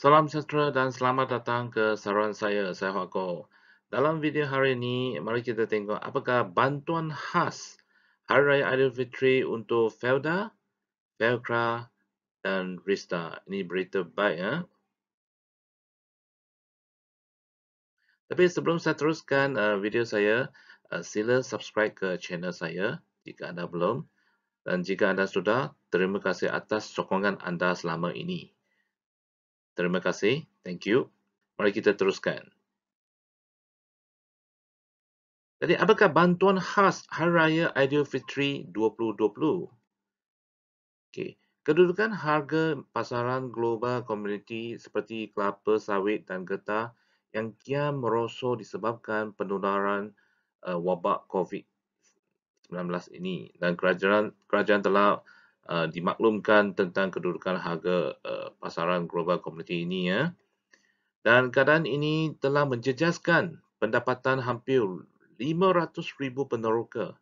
Salam sejahtera dan selamat datang ke saluran saya, saya Hwako. Dalam video hari ini, mari kita tengok apakah bantuan khas Hari Raya Aidilfitri untuk Felda, Belkra dan Rista. Ini berita baik. Eh? Tapi sebelum saya teruskan uh, video saya, uh, sila subscribe ke channel saya jika anda belum. Dan jika anda sudah, terima kasih atas sokongan anda selama ini. Terima kasih. Thank you. Mari kita teruskan. Jadi, apakah bantuan khas Hari Raya Aidilfitri 2020? Okay. Kedudukan harga pasaran global komuniti seperti kelapa, sawit dan getah yang kian merosot disebabkan penularan uh, wabak COVID-19 ini dan kerajaan, kerajaan telah Uh, dimaklumkan tentang kedudukan harga uh, pasaran global komuniti ini ya. Dan keadaan ini telah menjejaskan pendapatan hampir 500 ribu peneroka,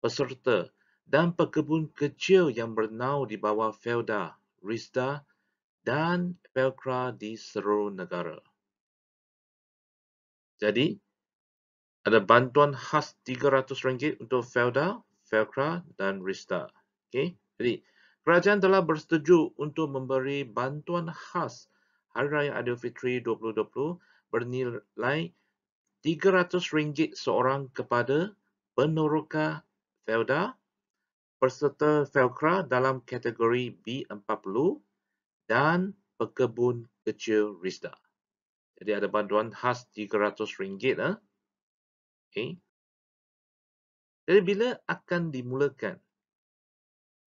peserta dan pekebun kecil yang bernau di bawah Felda, Rista dan Felkra di seluruh negara. Jadi, ada bantuan khas RM300 untuk Felda, Felkra dan Rista. Okay? Jadi, Kerajaan telah bersetuju untuk memberi bantuan khas Hari Raya Aidilfitri 2020 bernilai RM300 seorang kepada peneroka Felda, peserta Felkra dalam kategori B40 dan pekebun kecil Rizda. Jadi ada bantuan khas RM300. lah. Okay. Jadi bila akan dimulakan?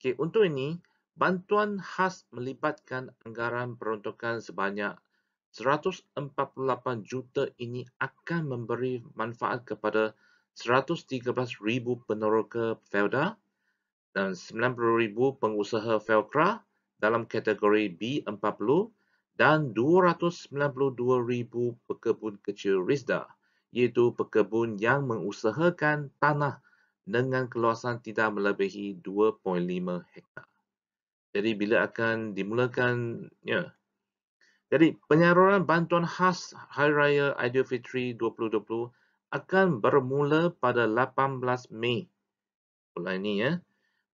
Okey, untuk ini, bantuan khas melibatkan anggaran peruntukan sebanyak 148 juta ini akan memberi manfaat kepada 113,000 peneroka FELDA dan 90,000 pengusaha FELCRA dalam kategori B40 dan 292,000 pekebun kecil RISDA iaitu pekebun yang mengusahakan tanah dengan keluasan tidak melebihi 2.5 hektar. Jadi bila akan dimulakan ya. Jadi penyaluran bantuan khas Hari Raya Aidilfitri 2020 akan bermula pada 18 Mei. Bulan ini ya.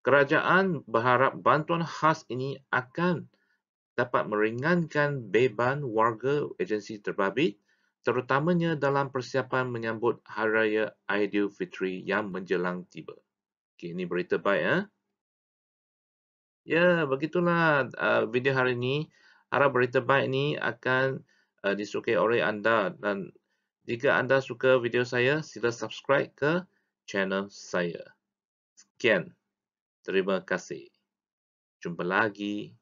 Kerajaan berharap bantuan khas ini akan dapat meringankan beban warga agensi terbabit terutamanya dalam persiapan menyambut Hari Raya Aidilfitri yang menjelang tiba. Okey, ini berita baik. Eh? Ya, begitulah uh, video hari ini. Harap berita baik ini akan uh, disukai oleh anda. Dan jika anda suka video saya, sila subscribe ke channel saya. Sekian. Terima kasih. Jumpa lagi.